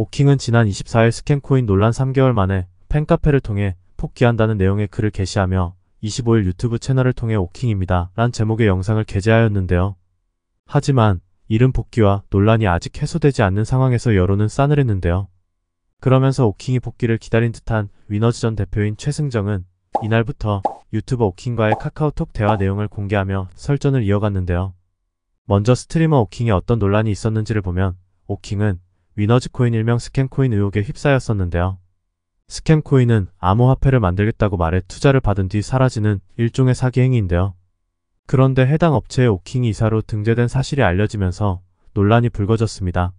오킹은 지난 24일 스캔코인 논란 3개월 만에 팬카페를 통해 폭기한다는 내용의 글을 게시하며 25일 유튜브 채널을 통해 오킹입니다. 란 제목의 영상을 게재하였는데요. 하지만 이른 복귀와 논란이 아직 해소되지 않는 상황에서 여론은 싸늘했는데요. 그러면서 오킹이 복귀를 기다린 듯한 위너즈 전 대표인 최승정은 이날부터 유튜버 오킹과의 카카오톡 대화 내용을 공개하며 설전을 이어갔는데요. 먼저 스트리머 오킹에 어떤 논란이 있었는지를 보면 오킹은 위너즈코인 일명 스캔코인 의혹에 휩싸였었는데요. 스캔코인은 암호화폐를 만들겠다고 말해 투자를 받은 뒤 사라지는 일종의 사기 행위인데요. 그런데 해당 업체의 오킹 이사로 등재된 사실이 알려지면서 논란이 불거졌습니다.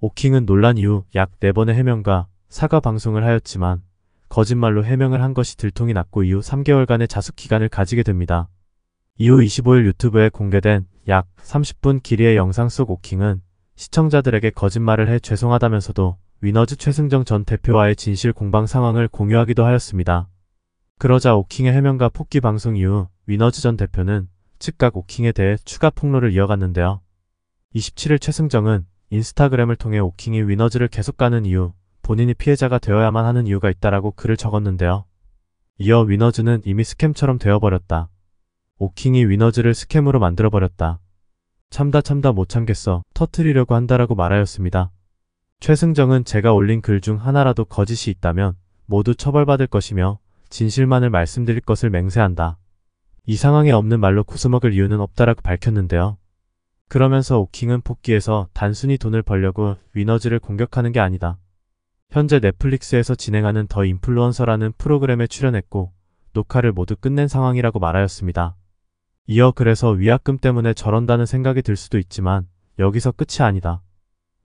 오킹은 논란 이후 약 4번의 해명과 사과 방송을 하였지만 거짓말로 해명을 한 것이 들통이 났고 이후 3개월간의 자숙 기간을 가지게 됩니다. 이후 25일 유튜브에 공개된 약 30분 길이의 영상 속 오킹은 시청자들에게 거짓말을 해 죄송하다면서도 위너즈 최승정 전 대표와의 진실 공방 상황을 공유하기도 하였습니다. 그러자 오킹의 해명과 폭기 방송 이후 위너즈 전 대표는 즉각 오킹에 대해 추가 폭로를 이어갔는데요. 27일 최승정은 인스타그램을 통해 오킹이 위너즈를 계속 가는 이유, 본인이 피해자가 되어야만 하는 이유가 있다라고 글을 적었는데요. 이어 위너즈는 이미 스캠처럼 되어버렸다. 오킹이 위너즈를 스캠으로 만들어버렸다. 참다 참다 못 참겠어 터트리려고 한다라고 말하였습니다. 최승정은 제가 올린 글 중 하나라도 거짓이 있다면 모두 처벌받을 것이며 진실만을 말씀드릴 것을 맹세한다. 이 상황에 없는 말로 구스먹을 이유는 없다라고 밝혔는데요. 그러면서 오킹은 복귀해서 단순히 돈을 벌려고 위너즈를 공격하는 게 아니다. 현재 넷플릭스에서 진행하는 더 인플루언서라는 프로그램에 출연했고 녹화를 모두 끝낸 상황이라고 말하였습니다. 이어 그래서 위약금 때문에 저런다는 생각이 들 수도 있지만 여기서 끝이 아니다.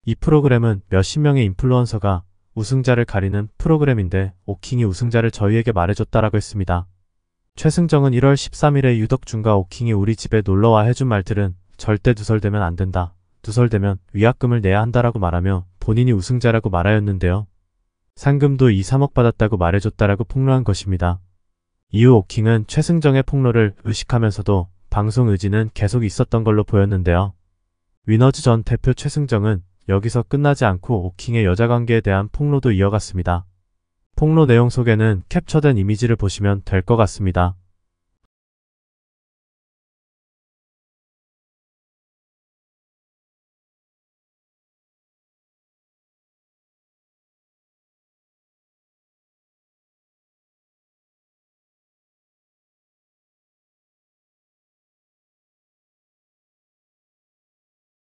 이 프로그램은 몇십 명의 인플루언서가 우승자를 가리는 프로그램인데 오킹이 우승자를 저희에게 말해줬다라고 했습니다. 최승정은 1월 13일에 유덕준과 오킹이 우리 집에 놀러와 해준 말들은 절대 누설되면 안 된다. 누설되면 위약금을 내야 한다라고 말하며 본인이 우승자라고 말하였는데요. 상금도 2, 3억 받았다고 말해줬다라고 폭로한 것입니다. 이후 오킹은 최승정의 폭로를 의식하면서도 방송 의지는 계속 있었던 걸로 보였는데요. 위너즈 전 대표 최승정은 여기서 끝나지 않고 오킹의 여자관계에 대한 폭로도 이어갔습니다. 폭로 내용 속에는 캡처된 이미지를 보시면 될 것 같습니다.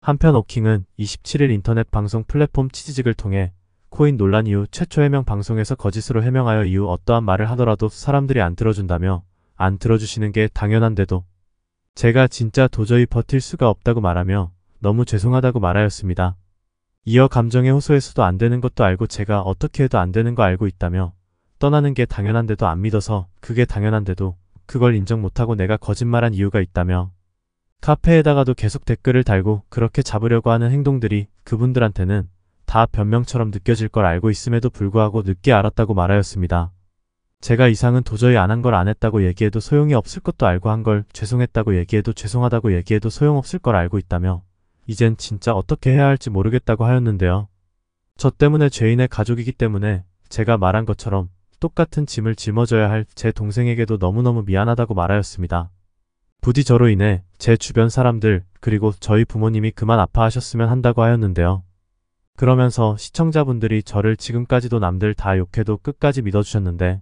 한편 오킹은 27일 인터넷 방송 플랫폼 치지직을 통해 코인 논란 이후 최초 해명 방송에서 거짓으로 해명하여 이후 어떠한 말을 하더라도 사람들이 안 들어준다며 안 들어주시는 게 당연한데도 제가 진짜 도저히 버틸 수가 없다고 말하며 너무 죄송하다고 말하였습니다. 이어 감정의호소에서도안 되는 것도 알고 제가 어떻게 해도 안 되는 거 알고 있다며 떠나는 게 당연한데도 안 믿어서 그게 당연한데도 그걸 인정 못하고 내가 거짓말한 이유가 있다며 카페에다가도 계속 댓글을 달고 그렇게 잡으려고 하는 행동들이 그분들한테는 다 변명처럼 느껴질 걸 알고 있음에도 불구하고 늦게 알았다고 말하였습니다. 제가 이상은 도저히 안 한 걸 안 했다고 얘기해도 소용이 없을 것도 알고 한 걸 죄송했다고 얘기해도 죄송하다고 얘기해도 소용없을 걸 알고 있다며 이젠 진짜 어떻게 해야 할지 모르겠다고 하였는데요. 저 때문에 죄인의 가족이기 때문에 제가 말한 것처럼 똑같은 짐을 짊어져야 할 제 동생에게도 너무너무 미안하다고 말하였습니다. 부디 저로 인해 제 주변 사람들 그리고 저희 부모님이 그만 아파하셨으면 한다고 하였는데요. 그러면서 시청자분들이 저를 지금까지도 남들 다 욕해도 끝까지 믿어주셨는데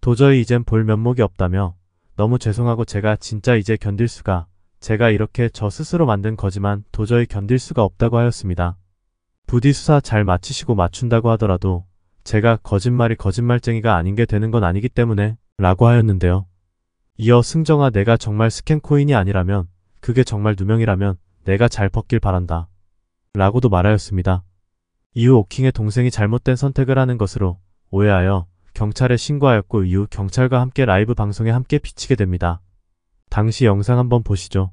도저히 이젠 볼 면목이 없다며 너무 죄송하고 제가 진짜 이제 견딜 수가 제가 이렇게 저 스스로 만든 거지만 도저히 견딜 수가 없다고 하였습니다. 부디 수사 잘 마치시고 맞춘다고 하더라도 제가 거짓말이 거짓말쟁이가 아닌 게 되는 건 아니기 때문에 라고 하였는데요. 이어 승정아 내가 정말 스캔코인이 아니라면 그게 정말 누명이라면 내가 잘 벗길 바란다. 라고도 말하였습니다. 이후 오킹의 동생이 잘못된 선택을 하는 것으로 오해하여 경찰에 신고하였고 이후 경찰과 함께 라이브 방송에 함께 비치게 됩니다. 당시 영상 한번 보시죠.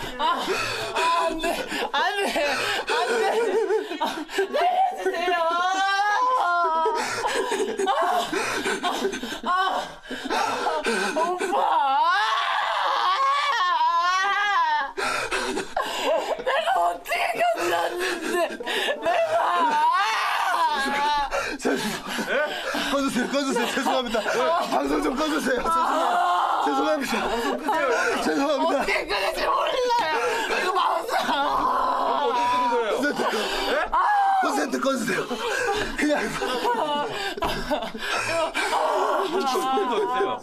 꺼주세요. 죄송합니다. 방송 좀 꺼주세요. 죄송합니다. 죄송합니다. 죄송합니다. 어떻게 끊을지 몰라요. 이거 방송. 콘 콘센트 꺼주세요. 그냥 콘센트 어딨어요?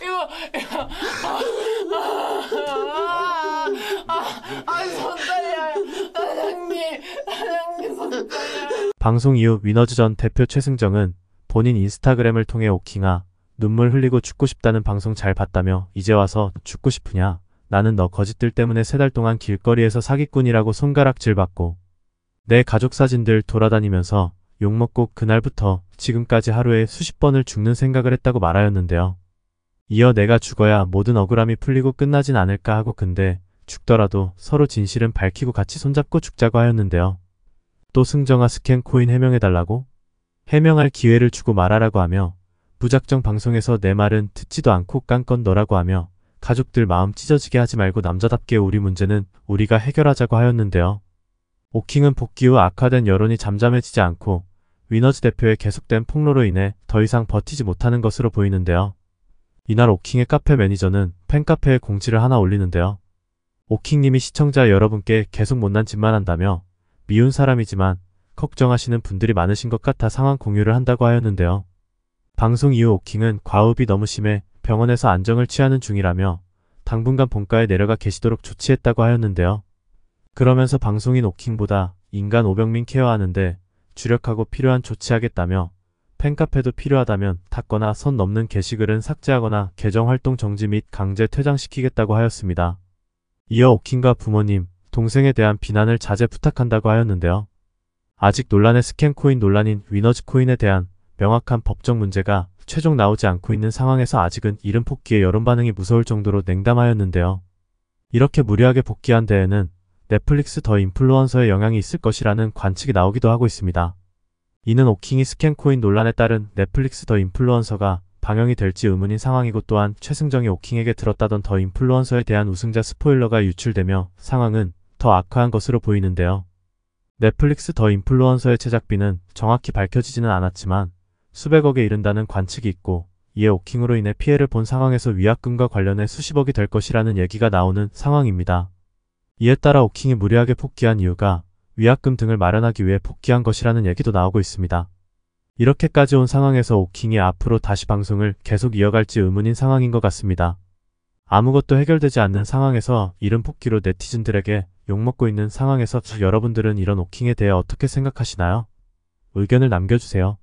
이거 이거 아, 아, 아, 손 떨려요. 사장님, 사장님 손 떨려요. 방송 이후 위너즈전 대표 최승정은 본인 인스타그램을 통해 오킹아 눈물 흘리고 죽고 싶다는 방송 잘 봤다며 이제 와서 죽고 싶으냐 나는 너 거짓들 때문에 세 달 동안 길거리에서 사기꾼이라고 손가락질 받고 내 가족 사진들 돌아다니면서 욕먹고 그날부터 지금까지 하루에 수십 번을 죽는 생각을 했다고 말하였는데요. 이어 내가 죽어야 모든 억울함이 풀리고 끝나진 않을까 하고 근데 죽더라도 서로 진실은 밝히고 같이 손잡고 죽자고 하였는데요. 또 승정아 스캔코인 해명해달라고? 해명할 기회를 주고 말하라고 하며 무작정 방송에서 내 말은 듣지도 않고 깐 건 너라고 하며 가족들 마음 찢어지게 하지 말고 남자답게 우리 문제는 우리가 해결하자고 하였는데요. 오킹은 복귀 후 악화된 여론이 잠잠해지지 않고 위너즈 대표의 계속된 폭로로 인해 더 이상 버티지 못하는 것으로 보이는데요. 이날 오킹의 카페 매니저는 팬카페에 공지를 하나 올리는데요. 오킹님이 시청자 여러분께 계속 못난 짓만 한다며 미운 사람이지만 걱정하시는 분들이 많으신 것 같아 상황 공유를 한다고 하였는데요. 방송 이후 오킹은 과흡이 너무 심해 병원에서 안정을 취하는 중이라며 당분간 본가에 내려가 계시도록 조치했다고 하였는데요. 그러면서 방송인 오킹보다 인간 오병민 케어하는데 주력하고 필요한 조치하겠다며 팬카페도 필요하다면 닫거나 선 넘는 게시글은 삭제하거나 계정 활동 정지 및 강제 퇴장시키겠다고 하였습니다. 이어 오킹과 부모님, 동생에 대한 비난을 자제 부탁한다고 하였는데요. 아직 논란의 스캔코인 논란인 위너즈코인에 대한 명확한 법적 문제가 최종 나오지 않고 있는 상황에서 아직은 이른 복귀의 여론 반응이 무서울 정도로 냉담하였는데요. 이렇게 무리하게 복귀한 데에는 넷플릭스 더 인플루언서의 영향이 있을 것이라는 관측이 나오기도 하고 있습니다. 이는 오킹이 스캔코인 논란에 따른 넷플릭스 더 인플루언서가 방영이 될지 의문인 상황이고 또한 최승정이 오킹에게 들었다던 더 인플루언서에 대한 우승자 스포일러가 유출되며 상황은 더 악화한 것으로 보이는데요. 넷플릭스 더 인플루언서의 제작비는 정확히 밝혀지지는 않았지만 수백억에 이른다는 관측이 있고 이에 오킹으로 인해 피해를 본 상황에서 위약금과 관련해 수십억이 될 것이라는 얘기가 나오는 상황입니다. 이에 따라 오킹이 무리하게 복귀한 이유가 위약금 등을 마련하기 위해 복귀한 것이라는 얘기도 나오고 있습니다. 이렇게까지 온 상황에서 오킹이 앞으로 다시 방송을 계속 이어갈지 의문인 상황인 것 같습니다. 아무것도 해결되지 않는 상황에서 이른 복귀로 네티즌들에게 욕먹고 있는 상황에서 여러분들은 이런 오킹에 대해 어떻게 생각하시나요? 의견을 남겨주세요.